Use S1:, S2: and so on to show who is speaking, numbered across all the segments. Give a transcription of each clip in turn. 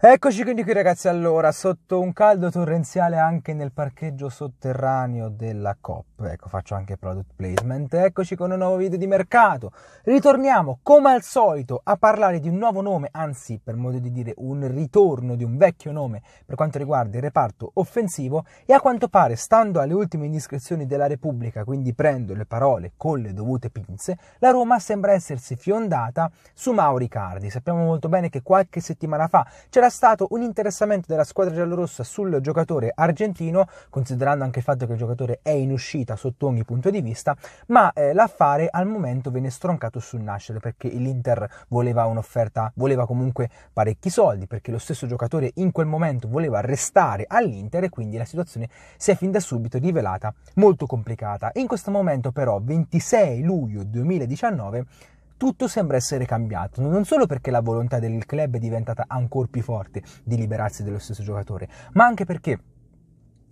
S1: Eccoci quindi qui ragazzi, allora, sotto un caldo torrenziale anche nel parcheggio sotterraneo della COP, ecco faccio anche product placement, eccoci con un nuovo video di mercato, ritorniamo come al solito a parlare di un nuovo nome, anzi per modo di dire un ritorno di un vecchio nome per quanto riguarda il reparto offensivo e a quanto pare, stando alle ultime indiscrezioni della Repubblica, quindi prendo le parole con le dovute pinze, la Roma sembra essersi fiondata su Mauri Cardi, sappiamo molto bene che qualche settimana fa c'era c'era stato un interessamento della squadra giallorossa sul giocatore argentino, considerando anche il fatto che il giocatore è in uscita sotto ogni punto di vista, ma eh, l'affare al momento venne stroncato sul nascere perché l'Inter voleva un'offerta, voleva comunque parecchi soldi, perché lo stesso giocatore in quel momento voleva restare all'Inter e quindi la situazione si è fin da subito rivelata molto complicata. In questo momento però, 26 luglio 2019, tutto sembra essere cambiato, non solo perché la volontà del club è diventata ancora più forte di liberarsi dello stesso giocatore, ma anche perché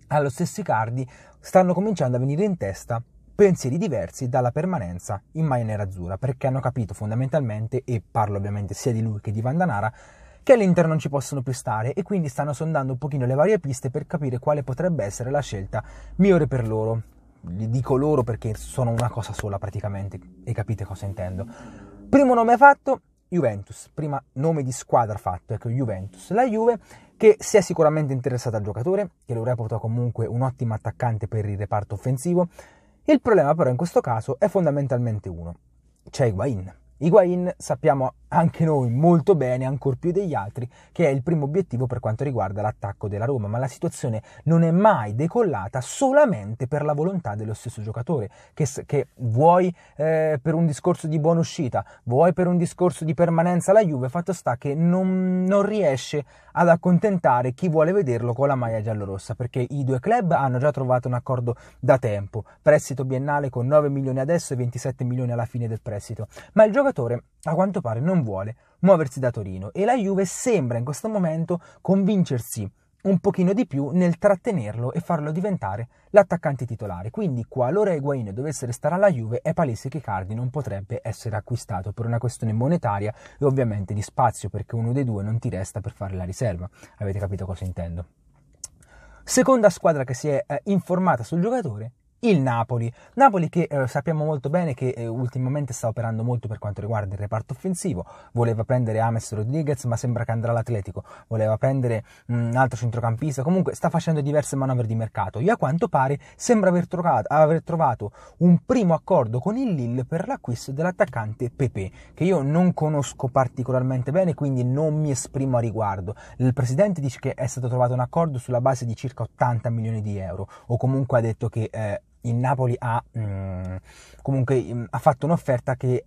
S1: allo stesso Icardi stanno cominciando a venire in testa pensieri diversi dalla permanenza in maglia nerazzurra, perché hanno capito fondamentalmente, e parlo ovviamente sia di lui che di Vandanara, che all'Inter non ci possono più stare e quindi stanno sondando un pochino le varie piste per capire quale potrebbe essere la scelta migliore per loro dico loro perché sono una cosa sola praticamente e capite cosa intendo. Primo nome fatto, Juventus, prima nome di squadra fatto, ecco Juventus, la Juve che si è sicuramente interessata al giocatore, che lo reputa comunque un ottimo attaccante per il reparto offensivo. Il problema però in questo caso è fondamentalmente uno, c'è Higuain. Higuain sappiamo anche noi molto bene, ancor più degli altri, che è il primo obiettivo per quanto riguarda l'attacco della Roma, ma la situazione non è mai decollata solamente per la volontà dello stesso giocatore, che, che vuoi eh, per un discorso di buona uscita, vuoi per un discorso di permanenza alla Juve, fatto sta che non, non riesce ad accontentare chi vuole vederlo con la maglia giallorossa, perché i due club hanno già trovato un accordo da tempo, prestito biennale con 9 milioni adesso e 27 milioni alla fine del prestito, ma il giocatore Salvatore a quanto pare non vuole muoversi da Torino e la Juve sembra in questo momento convincersi un pochino di più nel trattenerlo e farlo diventare l'attaccante titolare. Quindi, qualora Higuain dovesse restare alla Juve, è palese che Cardi non potrebbe essere acquistato per una questione monetaria e ovviamente di spazio, perché uno dei due non ti resta per fare la riserva. Avete capito cosa intendo? Seconda squadra che si è eh, informata sul giocatore, il Napoli. Napoli che eh, sappiamo molto bene che eh, ultimamente sta operando molto per quanto riguarda il reparto offensivo, voleva prendere Ames Rodriguez ma sembra che andrà all'Atletico, voleva prendere mm, un altro centrocampista, comunque sta facendo diverse manovre di mercato e a quanto pare sembra aver trovato, aver trovato un primo accordo con il Lille per l'acquisto dell'attaccante Pepe, che io non conosco particolarmente bene quindi non mi esprimo a riguardo. Il presidente dice che è stato trovato un accordo sulla base di circa 80 milioni di euro o comunque ha detto che... Eh, il Napoli ha, mh, mm, comunque, mh, mm, ha fatto un'offerta che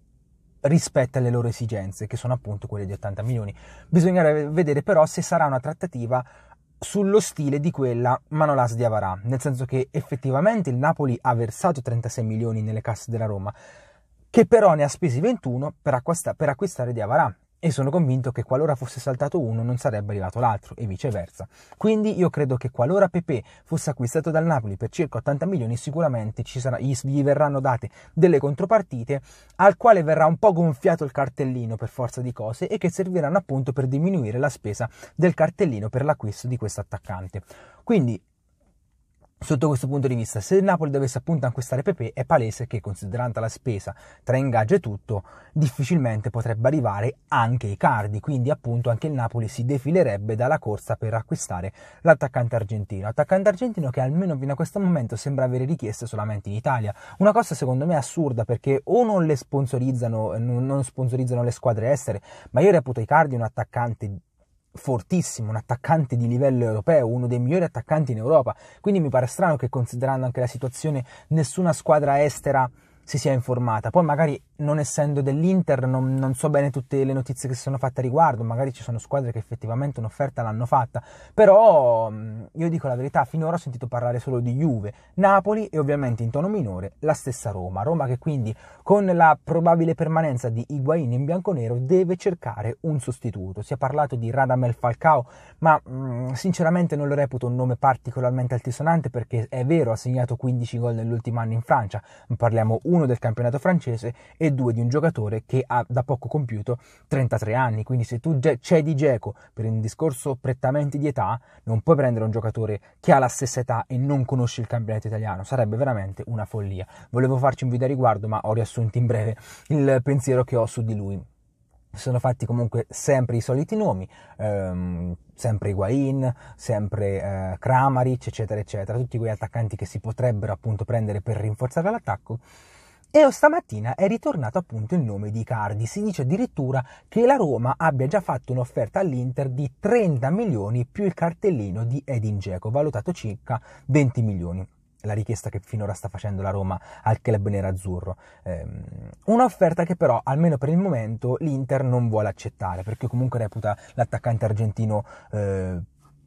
S1: rispetta le loro esigenze, che sono appunto quelle di 80 milioni. Bisognerà vedere però se sarà una trattativa sullo stile di quella Manolas di Avarà, nel senso che effettivamente il Napoli ha versato 36 milioni nelle casse della Roma, che però ne ha spesi 21 per, acquista- per acquistare di Avarà e sono convinto che qualora fosse saltato uno non sarebbe arrivato l'altro e viceversa. Quindi io credo che qualora Pepe fosse acquistato dal Napoli per circa 80 milioni sicuramente sarà, gli verranno date delle contropartite al quale verrà un po' gonfiato il cartellino per forza di cose e che serviranno appunto per diminuire la spesa del cartellino per l'acquisto di questo attaccante. Quindi Sotto questo punto di vista, se il Napoli dovesse appunto acquistare Pepe, è palese che, considerando la spesa tra ingaggio e tutto, difficilmente potrebbe arrivare anche i cardi. Quindi, appunto, anche il Napoli si defilerebbe dalla corsa per acquistare l'attaccante argentino. Attaccante argentino che almeno fino a questo momento sembra avere richieste solamente in Italia. Una cosa secondo me assurda perché o non le sponsorizzano, non sponsorizzano le squadre estere, ma io reputo i cardi un attaccante fortissimo, un attaccante di livello europeo, uno dei migliori attaccanti in Europa. Quindi mi pare strano che considerando anche la situazione nessuna squadra estera si sia informata. Poi magari non essendo dell'Inter non, non, so bene tutte le notizie che si sono fatte a riguardo, magari ci sono squadre che effettivamente un'offerta l'hanno fatta, però mm, io dico la verità, finora ho sentito parlare solo di Juve, Napoli e ovviamente in tono minore la stessa Roma, Roma che quindi con la probabile permanenza di Higuain in bianconero deve cercare un sostituto, si è parlato di Radamel Falcao, ma mh, mm, sinceramente non lo reputo un nome particolarmente altisonante perché è vero ha segnato 15 gol nell'ultimo anno in Francia, parliamo uno del campionato francese e e 2 di un giocatore che ha da poco compiuto 33 anni. Quindi se tu cedi Geco per un discorso prettamente di età, non puoi prendere un giocatore che ha la stessa età e non conosce il campionato italiano. Sarebbe veramente una follia. Volevo farci un video a riguardo, ma ho riassunto in breve il pensiero che ho su di lui sono fatti comunque sempre i soliti nomi, ehm, sempre Higuain, sempre eh, Kramaric, eccetera, eccetera, tutti quegli attaccanti che si potrebbero appunto prendere per rinforzare l'attacco. E stamattina è ritornato appunto il nome di Cardi. Si dice addirittura che la Roma abbia già fatto un'offerta all'Inter di 30 milioni più il cartellino di Edin Dzeko, valutato circa 20 milioni. La richiesta che finora sta facendo la Roma al club nerazzurro. Ehm, un'offerta che però, almeno per il momento, l'Inter non vuole accettare, perché comunque reputa l'attaccante argentino eh,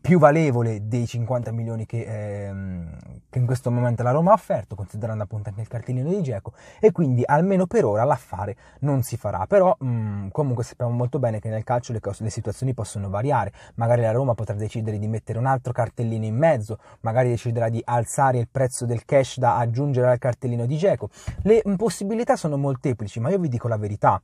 S1: più valevole dei 50 milioni che, ehm, che, in questo momento la Roma ha offerto, considerando appunto anche il cartellino di Geco, e quindi almeno per ora l'affare non si farà. Però mh, comunque sappiamo molto bene che nel calcio le, cose, le, situazioni possono variare, magari la Roma potrà decidere di mettere un altro cartellino in mezzo, magari deciderà di alzare il prezzo del cash da aggiungere al cartellino di Geco. Le mh, possibilità sono molteplici, ma io vi dico la verità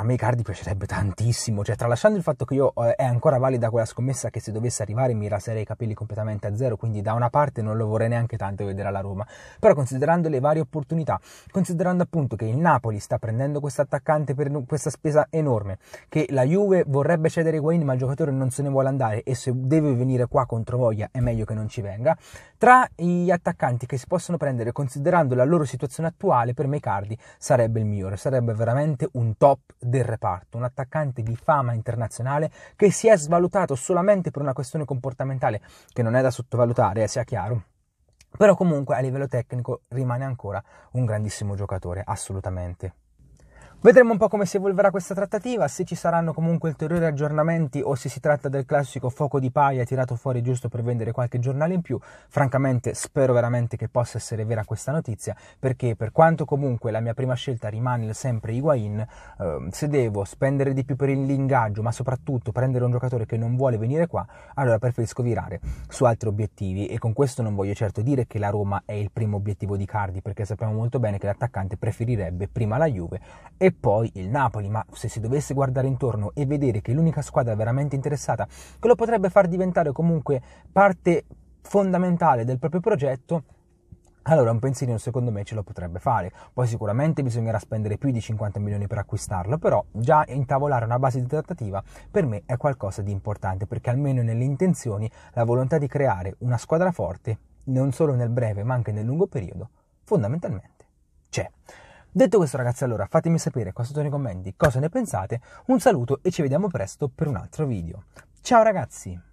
S1: a me Cardi piacerebbe tantissimo, cioè tralasciando il fatto che io eh, è ancora valida quella scommessa che se dovesse arrivare mi raserei i capelli completamente a zero, quindi da una parte non lo vorrei neanche tanto vedere alla Roma, però considerando le varie opportunità, considerando appunto che il Napoli sta prendendo questo attaccante per questa spesa enorme, che la Juve vorrebbe cedere Higuain ma il giocatore non se ne vuole andare e se deve venire qua contro voglia è meglio che non ci venga, tra gli attaccanti che si possono prendere considerando la loro situazione attuale per me Cardi sarebbe il migliore, sarebbe veramente un top del reparto, un attaccante di fama internazionale che si è svalutato solamente per una questione comportamentale che non è da sottovalutare, eh, sia chiaro. Però comunque a livello tecnico rimane ancora un grandissimo giocatore, assolutamente. Vedremo un po' come si evolverà questa trattativa, se ci saranno comunque ulteriori aggiornamenti o se si tratta del classico fuoco di paia tirato fuori giusto per vendere qualche giornale in più. Francamente spero veramente che possa essere vera questa notizia, perché per quanto comunque la mia prima scelta rimane sempre Higuain, eh, se devo spendere di più per il l'ingaggio, ma soprattutto prendere un giocatore che non vuole venire qua, allora preferisco virare su altri obiettivi e con questo non voglio certo dire che la Roma è il primo obiettivo di Cardi, perché sappiamo molto bene che l'attaccante preferirebbe prima la Juve e poi il Napoli, ma se si dovesse guardare intorno e vedere che l'unica squadra veramente interessata che lo potrebbe far diventare comunque parte fondamentale del proprio progetto allora un pensierino secondo me ce lo potrebbe fare. Poi sicuramente bisognerà spendere più di 50 milioni per acquistarlo, però già intavolare una base di trattativa per me è qualcosa di importante, perché almeno nelle intenzioni la volontà di creare una squadra forte, non solo nel breve ma anche nel lungo periodo, fondamentalmente c'è. Detto questo ragazzi, allora fatemi sapere qua sotto nei commenti cosa ne pensate, un saluto e ci vediamo presto per un altro video. Ciao ragazzi!